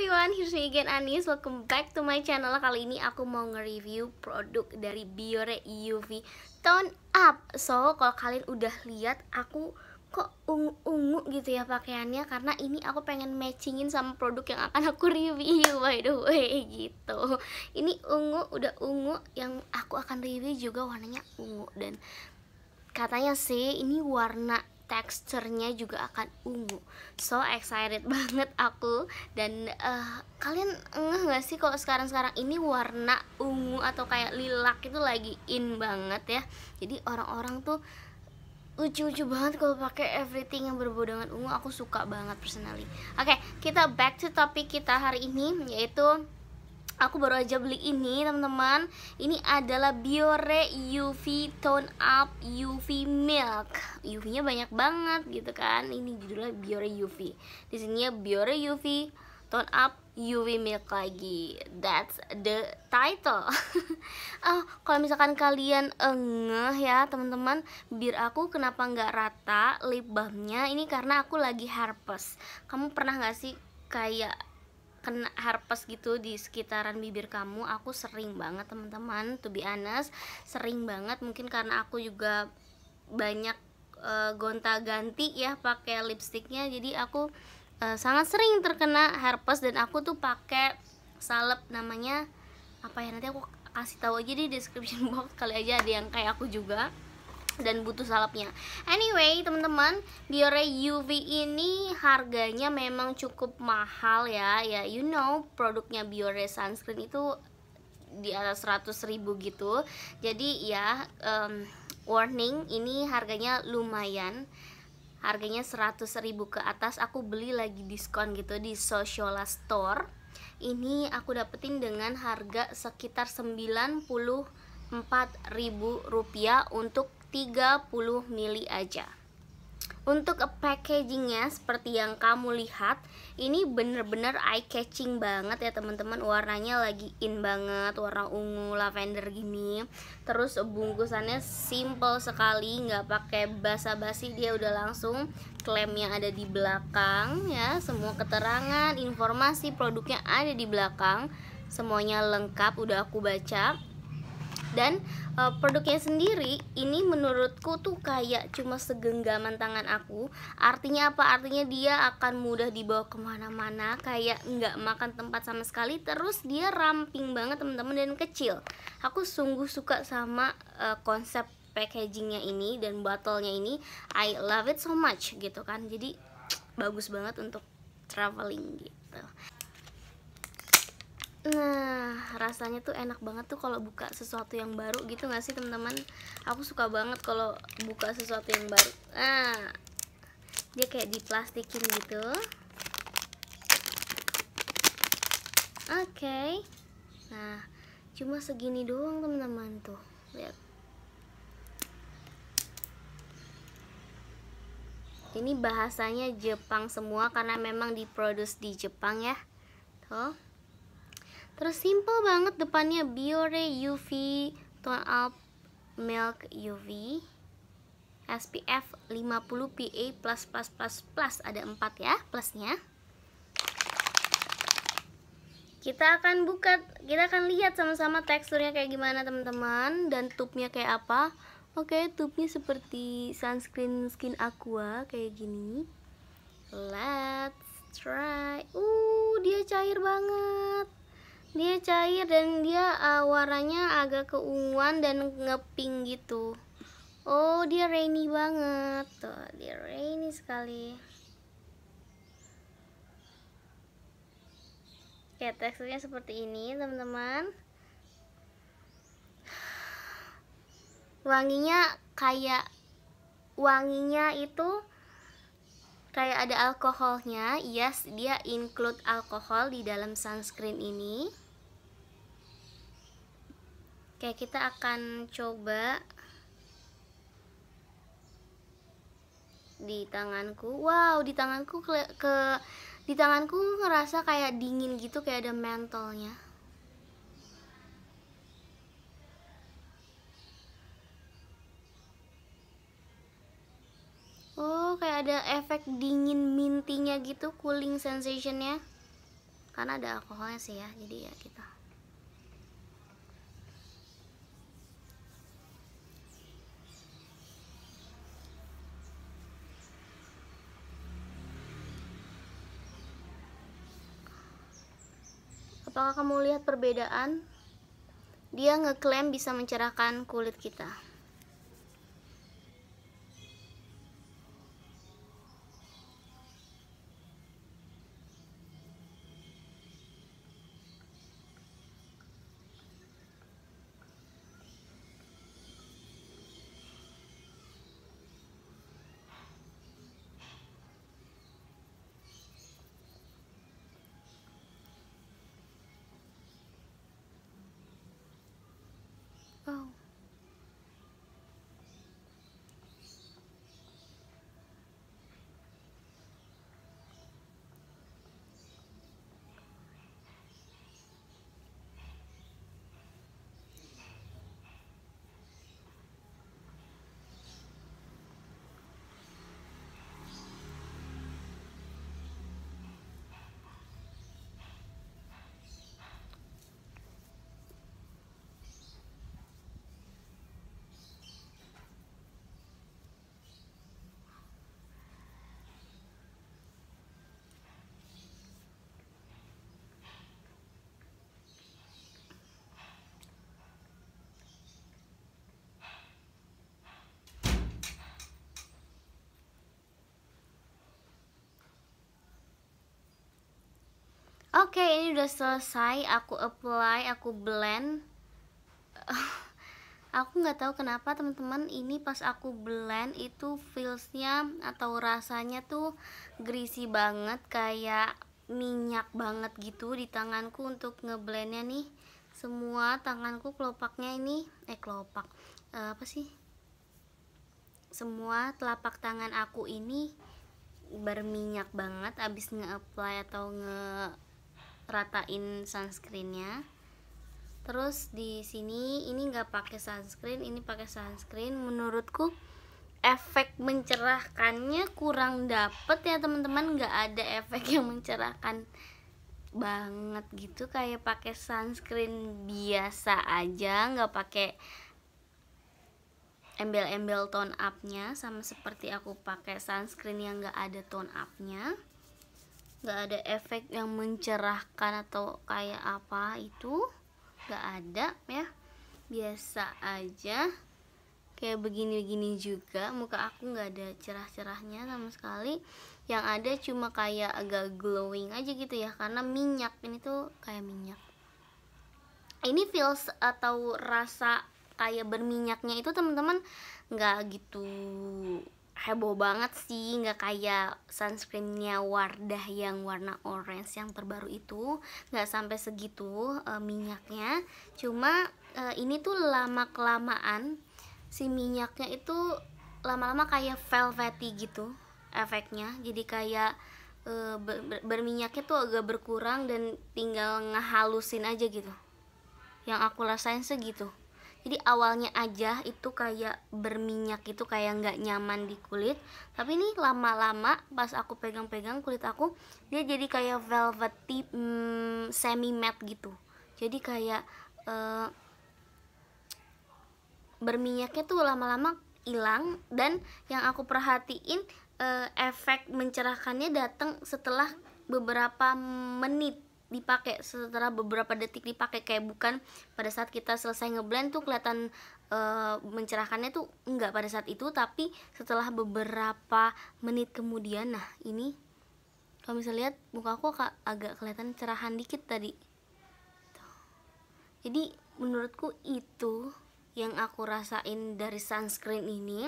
everyone, here's me again Anis Welcome back to my channel Kali ini aku mau nge-review produk dari Biore e UV Tone Up So, kalau kalian udah lihat aku kok ungu-ungu gitu ya pakaiannya Karena ini aku pengen matchingin sama produk yang akan aku review by the way gitu Ini ungu, udah ungu Yang aku akan review juga warnanya ungu Dan katanya sih ini warna teksturnya juga akan ungu so excited banget aku dan uh, kalian ngeh gak sih kalau sekarang-sekarang ini warna ungu atau kayak lilak itu lagi in banget ya jadi orang-orang tuh lucu-lucu banget kalau pakai everything yang berbau dengan ungu aku suka banget personally oke okay, kita back to topik kita hari ini yaitu aku baru aja beli ini teman-teman ini adalah Biore UV Tone Up UV Milk UV nya banyak banget gitu kan ini judulnya Biore UV di sini ya Biore UV Tone Up UV Milk lagi that's the title oh, kalau misalkan kalian eh, ngeh ya teman-teman bir aku kenapa nggak rata lip balmnya ini karena aku lagi herpes kamu pernah nggak sih kayak kena herpes gitu di sekitaran bibir kamu aku sering banget teman-teman to be honest sering banget mungkin karena aku juga banyak e, gonta-ganti ya pakai lipstiknya jadi aku e, sangat sering terkena herpes dan aku tuh pakai salep namanya apa ya nanti aku kasih tahu aja di description box kali aja ada yang kayak aku juga dan butuh salepnya. Anyway, teman-teman, Biore UV ini harganya memang cukup mahal ya. Ya, you know, produknya Biore sunscreen itu di atas 100 ribu gitu. Jadi ya, um, warning, ini harganya lumayan harganya 100 ribu ke atas aku beli lagi diskon gitu di Sociola Store ini aku dapetin dengan harga sekitar 94 ribu rupiah untuk 30 mili aja untuk packagingnya seperti yang kamu lihat ini bener-bener eye catching banget ya teman-teman warnanya lagi in banget warna ungu lavender gini terus bungkusannya simple sekali nggak pakai basa-basi dia udah langsung klaim yang ada di belakang ya semua keterangan informasi produknya ada di belakang semuanya lengkap udah aku baca dan uh, produknya sendiri ini menurutku tuh kayak cuma segenggaman tangan aku artinya apa artinya dia akan mudah dibawa kemana-mana kayak nggak makan tempat sama sekali terus dia ramping banget teman-teman dan kecil aku sungguh suka sama uh, konsep packagingnya ini dan botolnya ini I love it so much gitu kan jadi bagus banget untuk traveling gitu Nah, rasanya tuh enak banget tuh kalau buka sesuatu yang baru gitu gak sih teman-teman? Aku suka banget kalau buka sesuatu yang baru. Nah, dia kayak diplastikin gitu. Oke. Okay. Nah, cuma segini doang teman-teman tuh. Lihat. Ini bahasanya Jepang semua karena memang diproduksi di Jepang ya. Tuh terus simple banget depannya Biore UV Tone Up Milk UV SPF 50 PA++++ plus plus plus plus ada 4 ya plusnya kita akan buka kita akan lihat sama-sama teksturnya kayak gimana teman-teman dan tubnya kayak apa oke tubnya seperti sunscreen skin aqua kayak gini let's try uh dia cair banget dia cair dan dia uh, warnanya agak keunguan dan ngeping gitu oh dia rainy banget tuh dia rainy sekali ya teksturnya seperti ini teman-teman wanginya kayak wanginya itu kayak ada alkoholnya yes dia include alkohol di dalam sunscreen ini Oke, kita akan coba di tanganku. Wow, di tanganku ke, ke di tanganku ngerasa kayak dingin gitu, kayak ada mentolnya. Oh, kayak ada efek dingin mintinya gitu, cooling sensationnya. Karena ada alkoholnya sih ya, jadi ya kita. Apakah kamu lihat perbedaan? Dia ngeklaim bisa mencerahkan kulit kita. Oke, okay, ini udah selesai. Aku apply, aku blend. aku nggak tahu kenapa teman-teman ini pas aku blend itu feelsnya atau rasanya tuh greasy banget kayak minyak banget gitu di tanganku untuk ngeblendnya nih semua tanganku kelopaknya ini eh kelopak uh, apa sih semua telapak tangan aku ini berminyak banget abis nge-apply atau nge ratain sunscreennya terus di sini ini nggak pakai sunscreen ini pakai sunscreen menurutku efek mencerahkannya kurang dapet ya teman-teman nggak ada efek yang mencerahkan banget gitu kayak pakai sunscreen biasa aja nggak pakai embel-embel tone upnya sama seperti aku pakai sunscreen yang nggak ada tone upnya nggak ada efek yang mencerahkan atau kayak apa itu nggak ada ya biasa aja kayak begini-begini juga muka aku nggak ada cerah-cerahnya sama sekali yang ada cuma kayak agak glowing aja gitu ya karena minyak ini tuh kayak minyak ini feels atau rasa kayak berminyaknya itu teman-teman nggak gitu heboh banget sih nggak kayak sunscreennya Wardah yang warna orange yang terbaru itu nggak sampai segitu e, minyaknya cuma e, ini tuh lama kelamaan si minyaknya itu lama-lama kayak velvety gitu efeknya jadi kayak e, ber, ber, berminyaknya tuh agak berkurang dan tinggal ngehalusin aja gitu yang aku rasain segitu jadi awalnya aja itu kayak berminyak itu kayak nggak nyaman di kulit tapi ini lama-lama pas aku pegang-pegang kulit aku dia jadi kayak velvety mm, semi matte gitu jadi kayak uh, berminyaknya tuh lama-lama hilang dan yang aku perhatiin uh, efek mencerahkannya datang setelah beberapa menit dipakai setelah beberapa detik dipakai kayak bukan pada saat kita selesai ngeblend tuh kelihatan e, mencerahkannya tuh enggak pada saat itu tapi setelah beberapa menit kemudian nah ini kalau misalnya lihat muka aku agak kelihatan cerahan dikit tadi jadi menurutku itu yang aku rasain dari sunscreen ini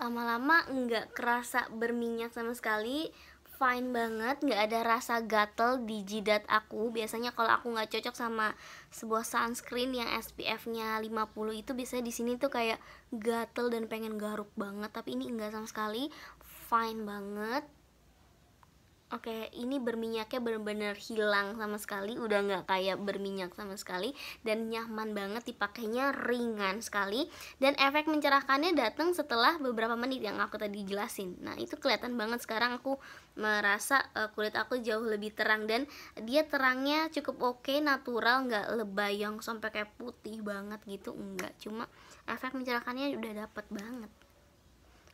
lama-lama enggak kerasa berminyak sama sekali fine banget nggak ada rasa gatel di jidat aku biasanya kalau aku nggak cocok sama sebuah sunscreen yang SPF-nya 50 itu biasanya di sini tuh kayak gatel dan pengen garuk banget tapi ini enggak sama sekali fine banget Oke, okay, ini berminyaknya benar-benar hilang sama sekali, udah nggak kayak berminyak sama sekali dan nyaman banget dipakainya ringan sekali dan efek mencerahkannya datang setelah beberapa menit yang aku tadi jelasin. Nah, itu kelihatan banget sekarang aku merasa uh, kulit aku jauh lebih terang dan dia terangnya cukup oke, okay, natural, nggak lebayong sampai kayak putih banget gitu, enggak. Cuma efek mencerahkannya udah dapet banget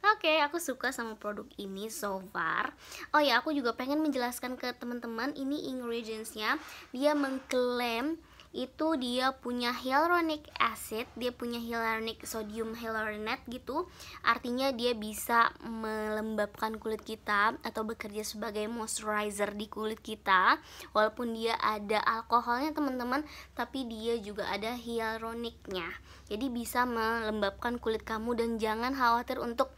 oke okay, aku suka sama produk ini so far oh ya aku juga pengen menjelaskan ke teman-teman ini ingredientsnya dia mengklaim itu dia punya hyaluronic acid, dia punya hyaluronic sodium hyaluronate gitu. Artinya dia bisa melembabkan kulit kita atau bekerja sebagai moisturizer di kulit kita. Walaupun dia ada alkoholnya teman-teman, tapi dia juga ada hyaluronicnya. Jadi bisa melembabkan kulit kamu dan jangan khawatir untuk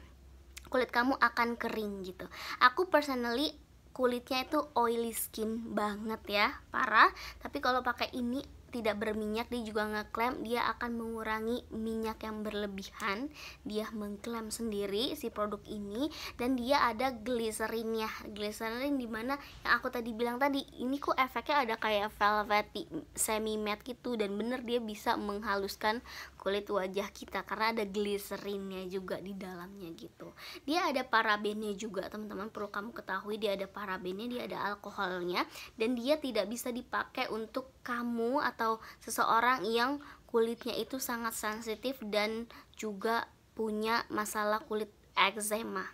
kulit kamu akan kering gitu aku personally kulitnya itu oily skin banget ya parah tapi kalau pakai ini tidak berminyak dia juga ngeklaim dia akan mengurangi minyak yang berlebihan dia mengklaim sendiri si produk ini dan dia ada gliserinnya glycerinnya di mana yang aku tadi bilang tadi ini kok efeknya ada kayak velvet semi matte gitu dan bener dia bisa menghaluskan kulit wajah kita karena ada gliserinnya juga di dalamnya gitu dia ada parabennya juga teman-teman perlu kamu ketahui dia ada parabennya dia ada alkoholnya dan dia tidak bisa dipakai untuk kamu atau atau seseorang yang kulitnya itu sangat sensitif dan juga punya masalah kulit eczema.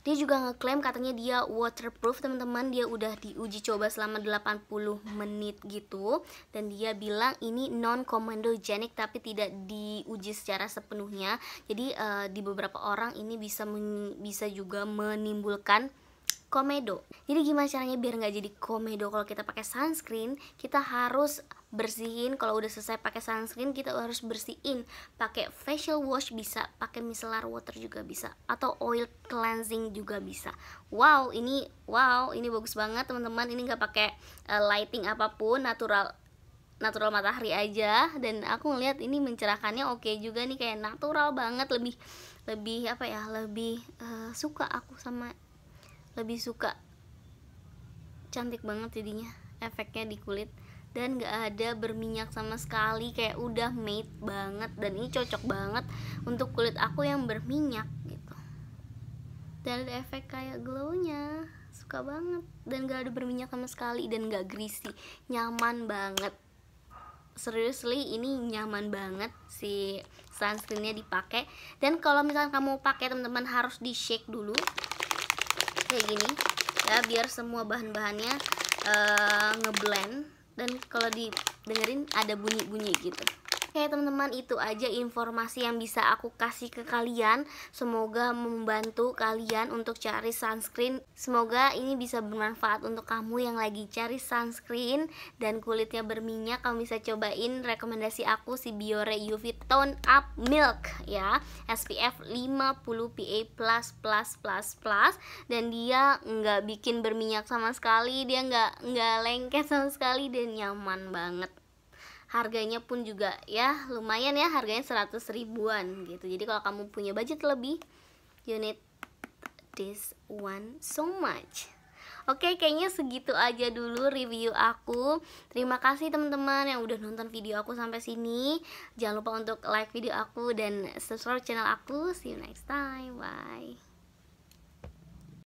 Dia juga ngeklaim katanya dia waterproof teman-teman Dia udah diuji coba selama 80 menit gitu Dan dia bilang ini non comedogenic tapi tidak diuji secara sepenuhnya Jadi uh, di beberapa orang ini bisa bisa juga menimbulkan komedo Jadi gimana caranya biar nggak jadi komedo Kalau kita pakai sunscreen kita harus bersihin kalau udah selesai pakai sunscreen kita harus bersihin pakai facial wash bisa pakai micellar water juga bisa atau oil cleansing juga bisa wow ini wow ini bagus banget teman-teman ini nggak pakai uh, lighting apapun natural natural matahari aja dan aku ngeliat ini mencerahkannya oke okay juga nih kayak natural banget lebih lebih apa ya lebih uh, suka aku sama lebih suka cantik banget jadinya efeknya di kulit dan gak ada berminyak sama sekali kayak udah made banget dan ini cocok banget untuk kulit aku yang berminyak gitu dan ada efek kayak glownya suka banget dan gak ada berminyak sama sekali dan gak greasy nyaman banget seriously ini nyaman banget si sunscreennya dipakai dan kalau misalkan kamu pakai teman-teman harus di shake dulu kayak gini ya biar semua bahan-bahannya uh, ngeblend dan kalau didengerin ada bunyi-bunyi gitu Oke teman-teman itu aja informasi yang bisa aku kasih ke kalian Semoga membantu kalian untuk cari sunscreen Semoga ini bisa bermanfaat untuk kamu yang lagi cari sunscreen Dan kulitnya berminyak Kamu bisa cobain rekomendasi aku si Biore UV Tone Up Milk ya SPF 50 PA++++ Dan dia nggak bikin berminyak sama sekali Dia nggak nggak lengket sama sekali dan nyaman banget harganya pun juga ya lumayan ya harganya 100 ribuan gitu jadi kalau kamu punya budget lebih you need this one so much Oke, kayaknya segitu aja dulu review aku. Terima kasih teman-teman yang udah nonton video aku sampai sini. Jangan lupa untuk like video aku dan subscribe channel aku. See you next time. Bye.